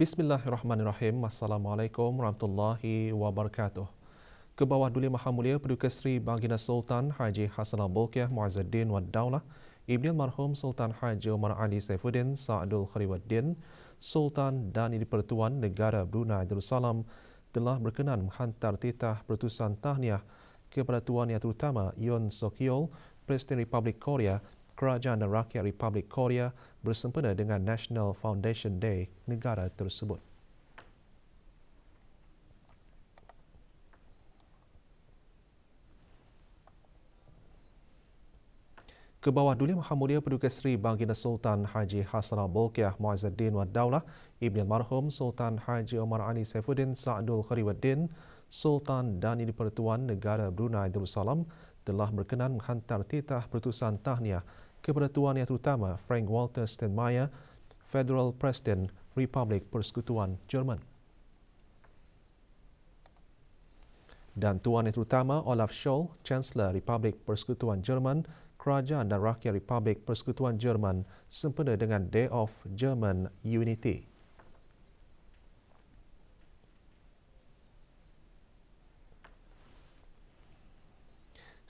Bismillahirrahmanirrahim. Assalamualaikum warahmatullahi wabarakatuh. Ke bawah Duli Maha Mulia Perduka Seri Baginda Sultan Haji Hassan Al-Bulkiah Muazzaddin wa Daulah Ibn Marhum Sultan Haji Umar Ali Saifuddin Sa'adul Khariwaddin Sultan dan Ibu Pertuan Negara Brunei Darussalam telah berkenan menghantar titah pertusan tahniah kepada Tuan Yang Terutama Yun Sokyol Presiden Republik Korea Kerajaan dan Rakyat Republik Korea bersempena dengan National Foundation Day negara tersebut. Kebawah Duli Maha Mulia Perduka Seri Baginda Sultan Haji Hasanah Bolkiah Muazzaddin wa Daulah, Ibn Marhum Sultan Haji Omar Ali Saifuddin Sa'adul Khariwaddin, Sultan dan Ini Negara Brunei Darussalam telah berkenan menghantar titah pertusan tahniah kepada tuan yang terutama Frank Walter Steinmeier, Federal President Republik Persekutuan Jerman. Dan tuan yang terutama Olaf Scholz, Chancellor Republik Persekutuan Jerman, Kerajaan dan Rakyat Republik Persekutuan Jerman sempena dengan Day of German Unity.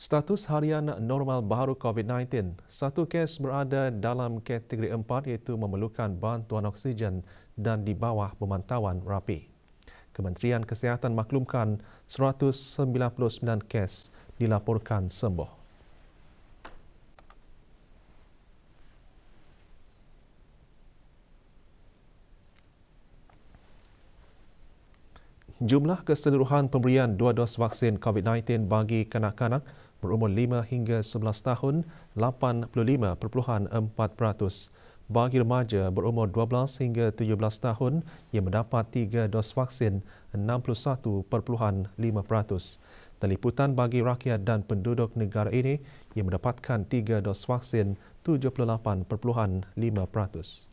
Status harian normal baru COVID-19, satu kes berada dalam kategori 4 iaitu memerlukan bantuan oksigen dan di bawah pemantauan rapi. Kementerian Kesihatan maklumkan 199 kes dilaporkan sembuh. Jumlah keseluruhan pemberian dua dos vaksin COVID-19 bagi kanak-kanak berumur 5 hingga 11 tahun 85.4%. Bagi remaja berumur 12 hingga 17 tahun yang mendapat 3 dos vaksin 61.5%. Teliputan bagi rakyat dan penduduk negara ini yang mendapatkan 3 dos vaksin 78.5%.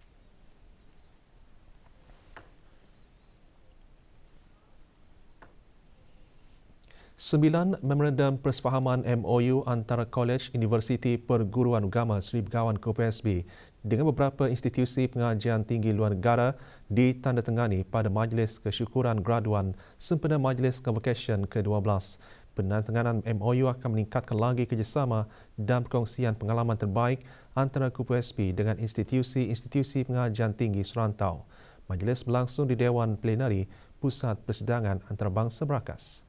Sembilan memorandum persefahaman MOU antara Kolej Universiti Perguruan Agama Seri Begawan KPSB dengan beberapa institusi pengajian tinggi luar negara ditandatangani pada Majlis Kesyukuran Graduan sempena Majlis Convocation ke-12. Penandatanganan MOU akan meningkatkan lagi kerjasama dan perkongsian pengalaman terbaik antara KPSB dengan institusi-institusi pengajian tinggi serantau. Majlis berlangsung di Dewan Plenari Pusat Persidangan Antarabangsa Berakas.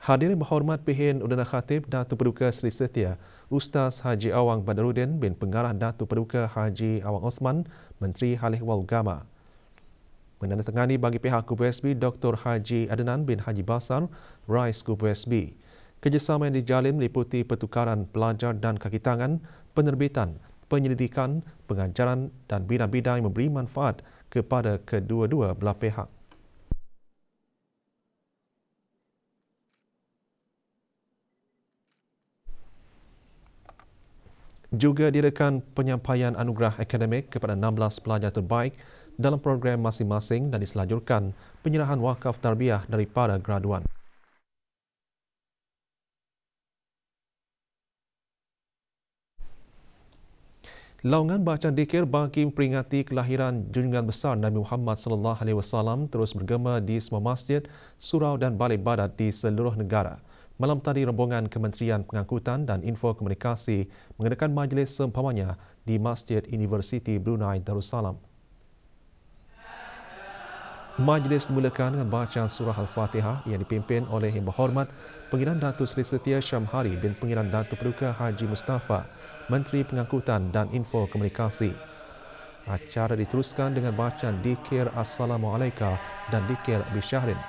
Hadirin berhormat Pihin Undana Khatib Datuk Peruka Sri Setia Ustaz Haji Awang Badarudin bin Pengarah Datuk Peruka Haji Awang Osman Menteri Halih Wal Gama Menandatangani bagi pihak KUPSB Dr. Haji Adnan bin Haji Basar Rais KUPSB Kerjasama yang dijalin meliputi pertukaran pelajar dan kaki penerbitan, penyelidikan, pengajaran dan bidang-bidang yang memberi manfaat kepada kedua-dua belah pihak. Juga diadakan penyampaian anugerah akademik kepada 16 pelajar terbaik dalam program masing-masing dan diselanjurkan penyerahan wakaf tarbiah daripada graduan. Laungan bacaan dikir bagi memperingati kelahiran junjungan besar Nabi Muhammad sallallahu alaihi wasallam terus bergema di semua masjid, surau dan balai badat di seluruh negara. Malam tadi rombongan Kementerian Pengangkutan dan Info Komunikasi mengadakan majlis seumpamanya di Masjid Universiti Brunei Darussalam. Majlis dimulakan dengan bacaan surah Al-Fatihah yang dipimpin oleh yang berhormat Pengiran Datuk Seri Setia Syamhari bin Pengiran Datuk Peruka Haji Mustafa, Menteri Pengangkutan dan Info Komunikasi. Acara diteruskan dengan bacaan Dikir Assalamualaikum dan Dikir Bisyahrin.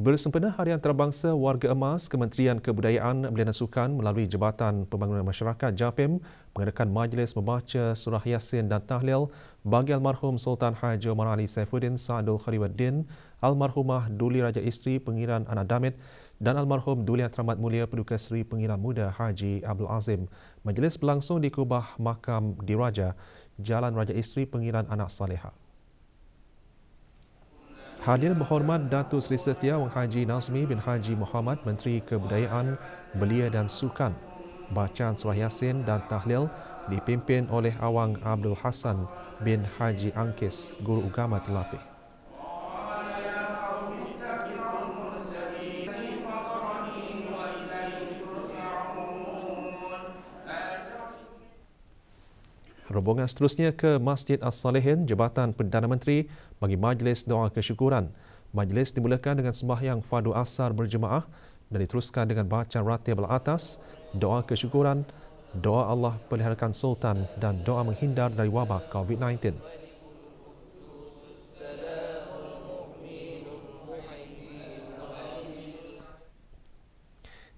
Bersempena Harian Antarabangsa Warga Emas, Kementerian Kebudayaan Belia dan Sukan melalui Jabatan Pembangunan Masyarakat JAPIM mengadakan majlis membaca surah Yasin dan Tahlil bagi almarhum Sultan Haji Omar Ali Saifuddin Sa'adul Khariwaddin, almarhumah Duli Raja Isteri Pengiran Anak Damit dan almarhum Duli Atramat Mulia Perduka Seri Pengiran Muda Haji Abdul Azim. Majlis berlangsung di Kubah Makam Diraja, Jalan Raja Isteri Pengiran Anak Salihah. Hadir berhormat Datu Seri Setia Wang Haji Nazmi bin Haji Muhammad Menteri Kebudayaan Belia dan Sukan. Bacaan surah Yasin dan tahlil dipimpin oleh Awang Abdul Hasan bin Haji Angkis, Guru Ugama Terlatih. rombongan seterusnya ke Masjid As-Salihin, Jabatan Perdana Menteri bagi majlis doa kesyukuran. Majlis dimulakan dengan sembahyang Fadu Asar berjemaah dan diteruskan dengan baca ratib atas, doa kesyukuran, doa Allah peliharakan Sultan dan doa menghindar dari wabak COVID-19.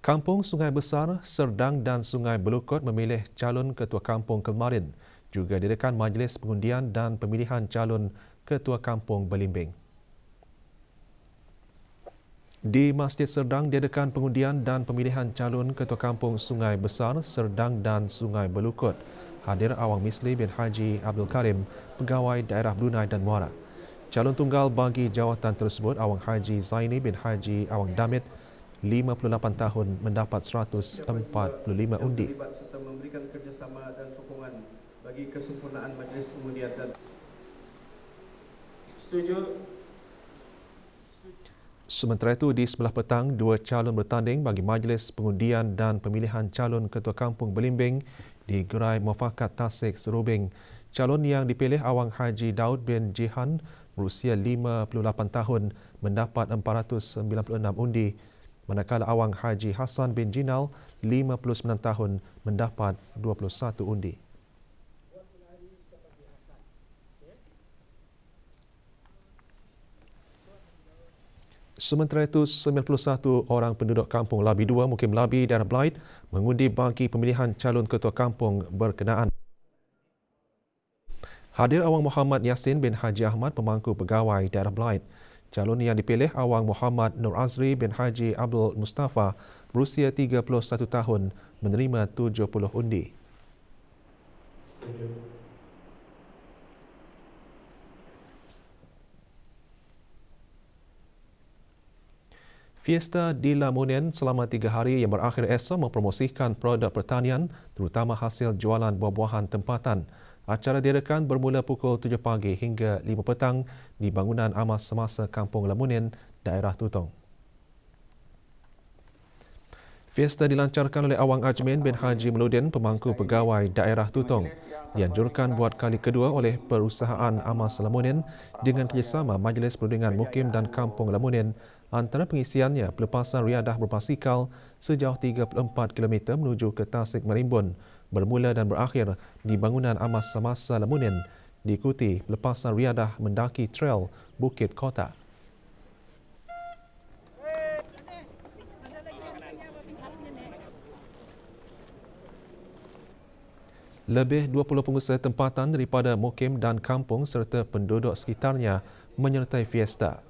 Kampung Sungai Besar, Serdang dan Sungai Belukut memilih calon ketua kampung kemarin juga didirikan majlis pengundian dan pemilihan calon ketua kampung Belimbing. Di Masjid Serdang diadakan pengundian dan pemilihan calon ketua kampung Sungai Besar, Serdang dan Sungai Belukut. Hadir Awang Misli bin Haji Abdul Karim, pegawai daerah Brunei dan Muara. Calon tunggal bagi jawatan tersebut, Awang Haji Zaini bin Haji Awang Damit, 58 tahun mendapat 145 undi. Terlibat serta memberikan bagi kesempurnaan majlis pengundian dan setuju Sementara itu, di sebelah petang, dua calon bertanding bagi Majlis Pengundian dan Pemilihan Calon Ketua Kampung Belimbing di Gerai Mufakat Tasik Serubing. Calon yang dipilih Awang Haji Daud bin Jihan berusia 58 tahun mendapat 496 undi. Manakala Awang Haji Hassan bin Jinal 59 tahun mendapat 21 undi. Sementara itu, 91 orang penduduk kampung Labi 2, Mukim Labi dan Blight mengundi bagi pemilihan calon ketua kampung berkenaan. Hadir Awang Muhammad Yasin bin Haji Ahmad, pemangku pegawai daerah Blight. Calon yang dipilih Awang Muhammad Nur Azri bin Haji Abdul Mustafa berusia 31 tahun menerima 70 undi. Thank you. Fiesta di Lamunen selama tiga hari yang berakhir esok mempromosikan produk pertanian terutama hasil jualan buah-buahan tempatan. Acara diadakan bermula pukul 7 pagi hingga 5 petang di bangunan amas semasa Kampung Lamunen, daerah Tutong. Fiesta dilancarkan oleh Awang Ajmin bin Haji Meludin, pemangku pegawai daerah Tutong. Dianjurkan buat kali kedua oleh Perusahaan Amas Lamunin dengan kerjasama Majlis Perundingan Mukim dan Kampung Lamunin antara pengisiannya pelepasan riadah berpasikal sejauh 34 km menuju ke Tasik Merimbun bermula dan berakhir di bangunan Amas Semasa Lemunin diikuti pelepasan riadah mendaki trail Bukit Kota. Lebih 20 pengusaha tempatan daripada mukim dan kampung serta penduduk sekitarnya menyertai fiesta.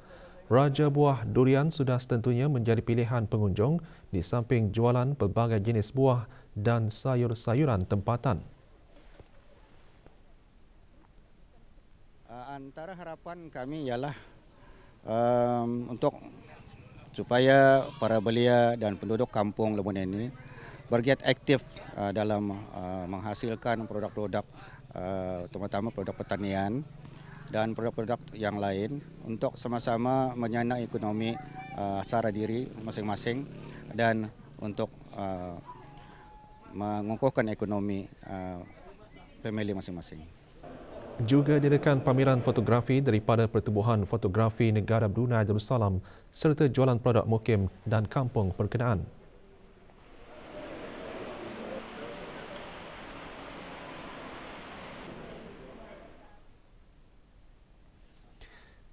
Raja buah durian sudah setentunya menjadi pilihan pengunjung di samping jualan pelbagai jenis buah dan sayur-sayuran tempatan. Ah, antara harapan kami ialah um, untuk supaya para belia dan penduduk kampung Lembun ini bergiat aktif uh, dalam uh, menghasilkan produk-produk uh, terutama produk pertanian dan produk-produk yang lain untuk sama-sama menyana ekonomi uh, secara diri masing-masing dan untuk uh, mengukuhkan ekonomi uh, pemilih masing-masing. Juga diadakan pameran fotografi daripada Pertubuhan Fotografi Negara Brunei Darussalam serta jualan produk mukim dan kampung perkenaan.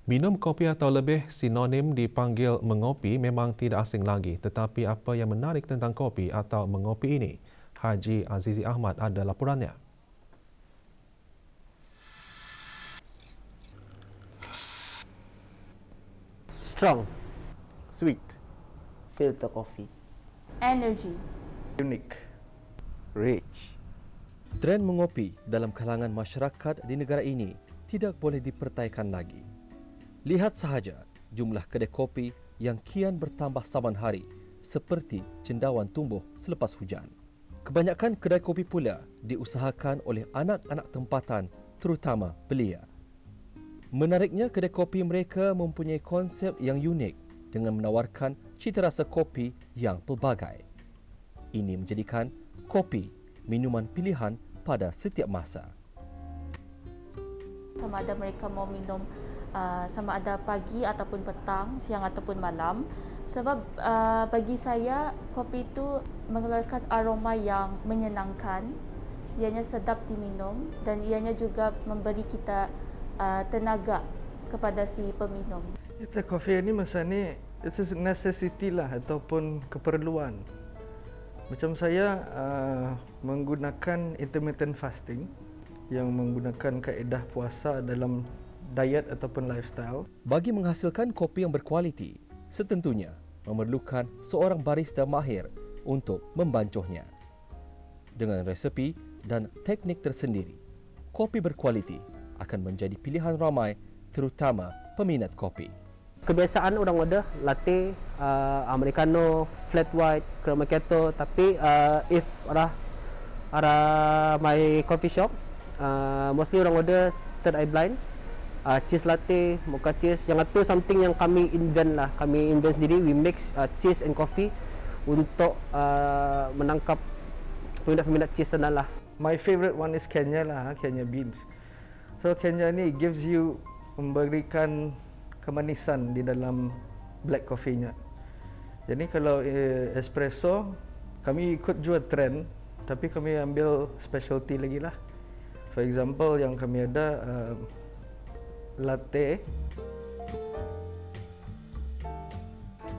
Minum kopi atau lebih sinonim dipanggil mengopi memang tidak asing lagi. Tetapi apa yang menarik tentang kopi atau mengopi ini? Haji Azizi Ahmad ada laporannya. Strong, sweet, filter coffee, energy, unique, rich. Trend mengopi dalam kalangan masyarakat di negara ini tidak boleh dipertaikan lagi. Lihat sahaja jumlah kedai kopi yang kian bertambah saban hari seperti cendawan tumbuh selepas hujan. Kebanyakan kedai kopi pula diusahakan oleh anak-anak tempatan terutama belia. Menariknya kedai kopi mereka mempunyai konsep yang unik dengan menawarkan cita rasa kopi yang pelbagai. Ini menjadikan kopi minuman pilihan pada setiap masa. Sama ada mereka mau minum uh, sama ada pagi ataupun petang, siang ataupun malam. Sebab uh, bagi saya kopi itu mengeluarkan aroma yang menyenangkan, ianya sedap diminum dan ianya juga memberi kita uh, tenaga kepada si peminum. Itu kopi ini masa ni itu necessity lah ataupun keperluan. Macam saya uh, menggunakan intermittent fasting yang menggunakan kaedah puasa dalam diet ataupun lifestyle. Bagi menghasilkan kopi yang berkualiti, setentunya memerlukan seorang barista mahir untuk membancuhnya. Dengan resepi dan teknik tersendiri, kopi berkualiti akan menjadi pilihan ramai terutama peminat kopi. Kebiasaan orang order latte, uh, americano, flat white, creme macchiato tapi uh, if arah arah my coffee shop, uh, mostly orang order third eye blind uh, cheese latte, mocha cheese. Yang itu something yang kami invent lah. Kami invent sendiri, we mix uh, cheese and coffee untuk uh, menangkap peminat-peminat cheese sana lah. My favourite one is Kenya lah, Kenya beans. So Kenya ni gives you memberikan kemanisan di dalam black coffee-nya. Jadi kalau uh, espresso, kami ikut juga trend tapi kami ambil specialty lagi lah. For example, yang kami ada uh, la T.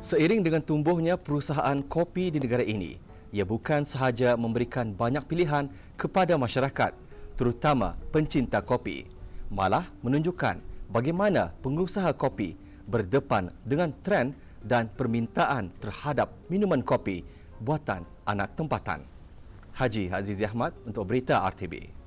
Seiring dengan tumbuhnya perusahaan kopi di negara ini, ia bukan sahaja memberikan banyak pilihan kepada masyarakat, terutama pencinta kopi, malah menunjukkan bagaimana pengusaha kopi berdepan dengan tren dan permintaan terhadap minuman kopi buatan anak tempatan. Haji Azizi Ahmad untuk Berita RTB.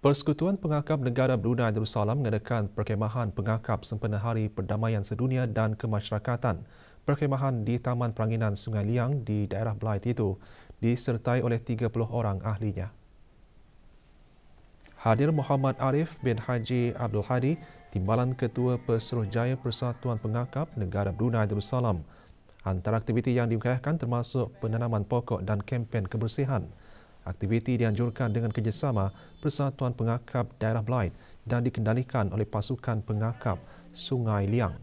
Persekutuan Pengakap Negara Brunei Darussalam mengadakan perkemahan pengakap sempena Hari Perdamaian Sedunia dan Kemasyarakatan. Perkemahan di Taman Peranginan Sungai Liang di daerah Belait itu disertai oleh 30 orang ahlinya. Hadir Muhammad Arif bin Haji Abdul Hadi, Timbalan Ketua Perseroh Jaya Persatuan Pengakap Negara Brunei Darussalam. Antara aktiviti yang diukayakan termasuk penanaman pokok dan kempen kebersihan. Aktiviti dianjurkan dengan kerjasama Persatuan Pengakap Daerah Blight dan dikendalikan oleh pasukan pengakap Sungai Liang.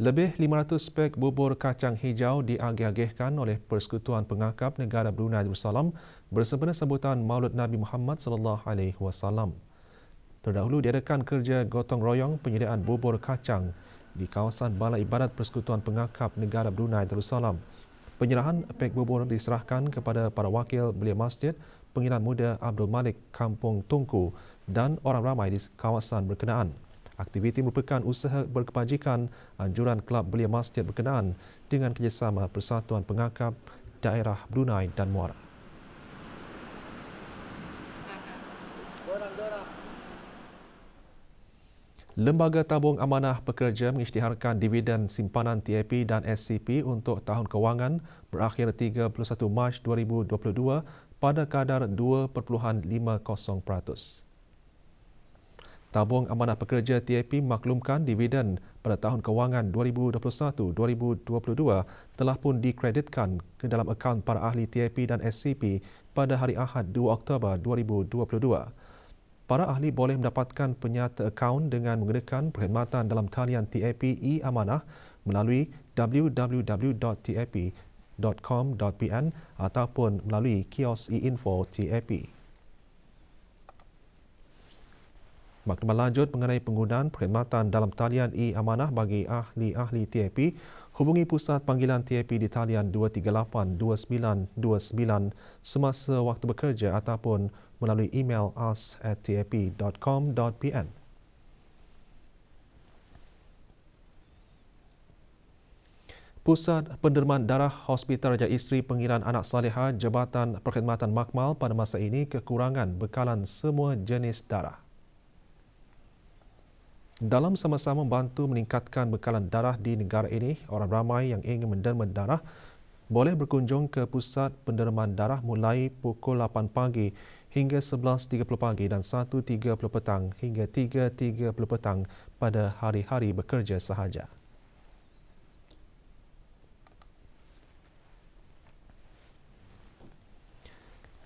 Lebih 500 pek bubur kacang hijau diagih-agihkan oleh Persekutuan Pengakap Negara Brunei Darussalam bersempena sambutan Maulud Nabi Muhammad sallallahu alaihi wasallam. Terdahulu diadakan kerja gotong royong penyediaan bubur kacang di kawasan Balai Ibadat Persekutuan Pengakap Negara Brunei Darussalam. Penyerahan pek bubur diserahkan kepada para wakil belia masjid, pengiran muda Abdul Malik Kampung Tungku dan orang ramai di kawasan berkenaan. Aktiviti merupakan usaha berkebajikan anjuran Kelab Belia Masjid berkenaan dengan kerjasama Persatuan Pengakap Daerah Brunei dan Muara. Lembaga Tabung Amanah Pekerja mengisytiharkan dividen simpanan TAP dan SCP untuk tahun kewangan berakhir 31 Mac 2022 pada kadar 2.50%. Tabung Amanah Pekerja TAP maklumkan dividen pada tahun kewangan 2021-2022 telah pun dikreditkan ke dalam akaun para ahli TAP dan SCP pada hari Ahad 2 Oktober 2022 para ahli boleh mendapatkan penyata akaun dengan menggunakan perkhidmatan dalam talian TAP e-amanah melalui www.tap.com.pn ataupun melalui kios e-info TAP. Maklumat lanjut mengenai penggunaan perkhidmatan dalam talian e-amanah bagi ahli-ahli TAP, hubungi pusat panggilan TAP di talian 238-2929 semasa waktu bekerja ataupun melalui email us@tap.com.pn. Pusat Penderman Darah Hospital Raja Isteri Pengiran Anak Saleha Jabatan Perkhidmatan Makmal pada masa ini kekurangan bekalan semua jenis darah. Dalam sama-sama membantu meningkatkan bekalan darah di negara ini, orang ramai yang ingin menderma darah boleh berkunjung ke Pusat Penderman Darah mulai pukul 8 pagi hingga 11.30 pagi dan 1.30 petang hingga 3.30 petang pada hari-hari bekerja sahaja.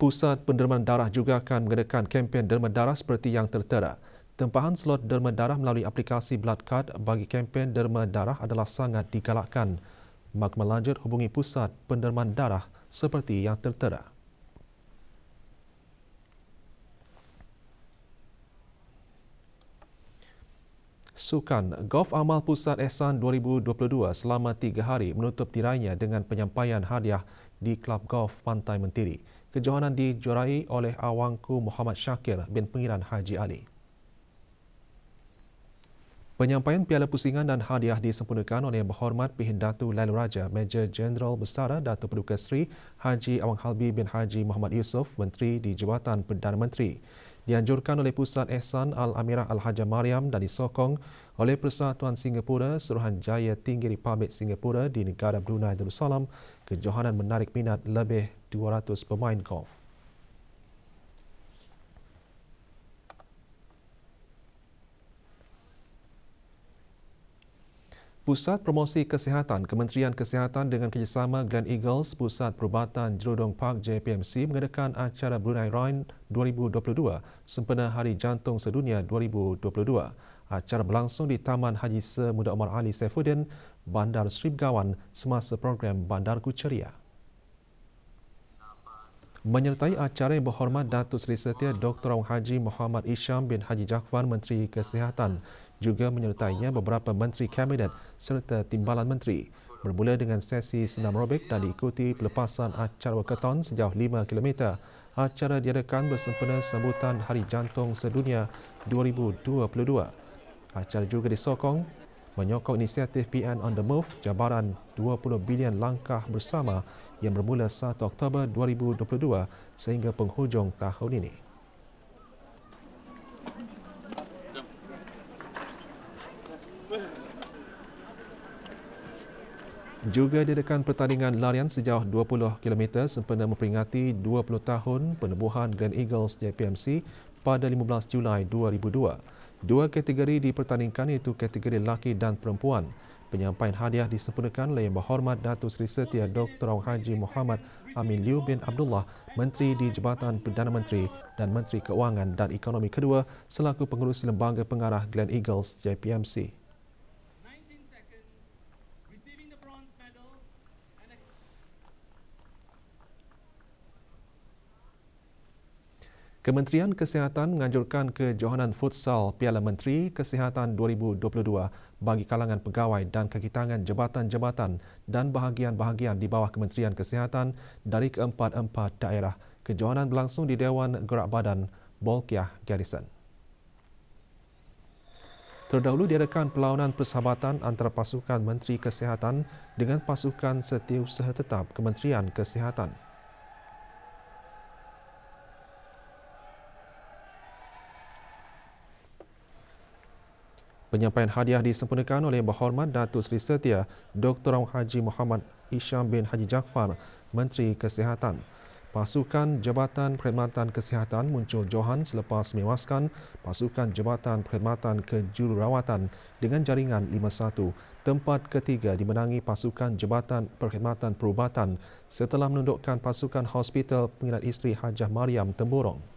Pusat Penderman Darah juga akan mengadakan kempen derma darah seperti yang tertera. Tempahan slot derma darah melalui aplikasi Blood Card bagi kempen derma darah adalah sangat digalakkan. Mak melanjut hubungi Pusat Penderman Darah seperti yang tertera. Sukan Golf Amal Pusat Ehsan 2022 selama tiga hari menutup tirainya dengan penyampaian hadiah di Klub Golf Pantai Mentiri. Kejohanan dijuarai oleh Awangku Muhammad Syakir bin Pengiran Haji Ali. Penyampaian Piala Pusingan dan hadiah disempurnakan oleh Yang Berhormat Pihin Datu Lailu Raja, Major General Besar Datu Perduka Seri Haji Awang Halbi bin Haji Muhammad Yusof, Menteri di Jabatan Perdana Menteri dianjurkan oleh Pusat Ehsan Al-Amirah Al-Hajjah Mariam dan disokong oleh Persatuan Singapura Suruhanjaya Tinggi Republik Singapura di negara Brunei Darussalam kejohanan menarik minat lebih 200 pemain golf. Pusat Promosi Kesihatan Kementerian Kesihatan dengan kerjasama Glen Eagles Pusat Perubatan Jerudong Park JPMC mengadakan acara Brunei Rhine 2022 sempena Hari Jantung Sedunia 2022. Acara berlangsung di Taman Haji Semuda Omar Ali Saifuddin, Bandar Sri Begawan semasa program Bandar Ceria. Menyertai acara yang berhormat Datuk Seri Setia Dr. Haji Muhammad Isham bin Haji Jaafar Menteri Kesihatan juga menyertainya beberapa menteri kabinet serta timbalan menteri. Bermula dengan sesi senam robek dan diikuti pelepasan acara wakaton sejauh 5 km. Acara diadakan bersempena sambutan Hari Jantung Sedunia 2022. Acara juga disokong menyokong inisiatif PN on the move jabaran 20 bilion langkah bersama yang bermula 1 Oktober 2022 sehingga penghujung tahun ini. Juga diadakan pertandingan larian sejauh 20 km sempena memperingati 20 tahun penubuhan Glen Eagles JPMC pada 15 Julai 2002. Dua kategori dipertandingkan iaitu kategori lelaki dan perempuan. Penyampaian hadiah disempurnakan oleh Yang Berhormat Datuk Seri Setia Dr. Awang Haji Muhammad Amin Liu bin Abdullah, Menteri di Jabatan Perdana Menteri dan Menteri Keuangan dan Ekonomi Kedua selaku pengurus Lembaga Pengarah Glen Eagles JPMC. Kementerian Kesihatan menganjurkan kejohanan futsal Piala Menteri Kesihatan 2022 bagi kalangan pegawai dan kekitangan jabatan-jabatan dan bahagian-bahagian di bawah Kementerian Kesihatan dari keempat-empat daerah. Kejohanan berlangsung di Dewan Gerak Badan Bolkiah Garrison. Terdahulu diadakan perlawanan persahabatan antara pasukan Menteri Kesihatan dengan pasukan setiausaha tetap Kementerian Kesihatan. Penyampaian hadiah disempurnakan oleh berhormat Datuk Seri Setia Dr. Haji Muhammad Isham bin Haji Jaafar, Menteri Kesihatan. Pasukan Jabatan Perkhidmatan Kesihatan muncul Johan selepas mewaskan Pasukan Jabatan Perkhidmatan Kejururawatan dengan jaringan 5-1. Tempat ketiga dimenangi Pasukan Jabatan Perkhidmatan Perubatan setelah menundukkan Pasukan Hospital Pengidat Isteri Hajah Mariam Temborong.